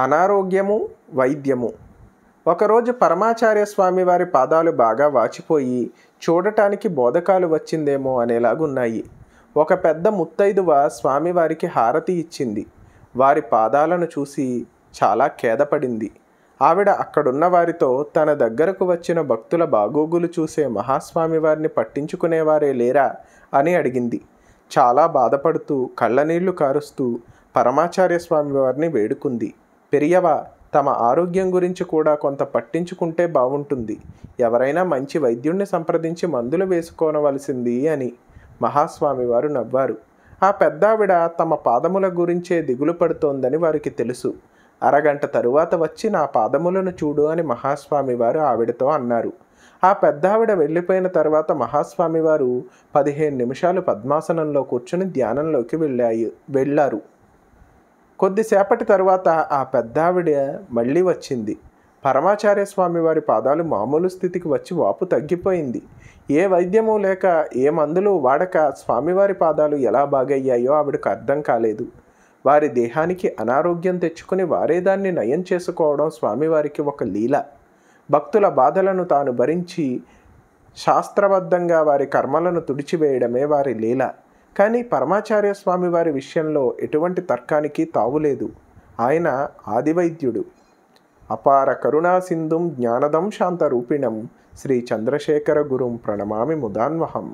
అనారోగ్యము వైద్యము ఒకరోజు పరమాచార్య స్వామి వారి పాదాలు బాగా వాచిపోయి చూడటానికి బోధకాలు వచ్చిందేమో అనేలాగున్నాయి ఒక పెద్ద ముత్తైదువ స్వామివారికి హారతి ఇచ్చింది వారి పాదాలను చూసి చాలా ఖేదపడింది ఆవిడ అక్కడున్న వారితో తన దగ్గరకు వచ్చిన భక్తుల బాగోగులు చూసే మహాస్వామి వారిని పట్టించుకునేవారే లేరా అని అడిగింది చాలా బాధపడుతూ కళ్ళనీళ్లు కారుస్తూ పరమాచార్య స్వామి వారిని వేడుకుంది పెరియవ తమ ఆరోగ్యం గురించి కూడా కొంత పట్టించుకుంటే బాగుంటుంది ఎవరైనా మంచి వైద్యుణ్ణి సంప్రదించి మందులు వేసుకోనవలసింది అని మహాస్వామి వారు నవ్వారు ఆ పెద్దావిడ తమ పాదముల గురించే దిగులు పడుతోందని వారికి తెలుసు అరగంట తరువాత వచ్చి నా పాదములను చూడు అని మహాస్వామి వారు ఆవిడతో అన్నారు ఆ పెద్దావిడ వెళ్ళిపోయిన తర్వాత మహాస్వామి వారు పదిహేను నిమిషాలు పద్మాసనంలో కూర్చుని ధ్యానంలోకి వెళ్ళాయి వెళ్ళారు కొద్దిసేపటి తరువాత ఆ పెద్దావిడ మళ్ళీ వచ్చింది పరమాచార్య స్వామి వారి పాదాలు మామూలు స్థితికి వచ్చి వాపు తగ్గిపోయింది ఏ వైద్యము లేక ఏ మందులు వాడక స్వామివారి పాదాలు ఎలా బాగయ్యాయో ఆవిడకు అర్థం కాలేదు వారి దేహానికి అనారోగ్యం తెచ్చుకుని వారే దాన్ని నయం చేసుకోవడం స్వామివారికి ఒక లీల భక్తుల బాధలను తాను భరించి శాస్త్రబద్ధంగా వారి కర్మలను తుడిచివేయడమే వారి లీల కానీ పరమాచార్య స్వామి వారి విషయంలో ఎటువంటి తర్కానికి తావులేదు ఆయన ఆదివైద్యుడు అపార కరుణాసింధుం జ్ఞానదం శాంతరూపిణం శ్రీ చంద్రశేఖర గురుం ప్రణమామి ముదాన్వహం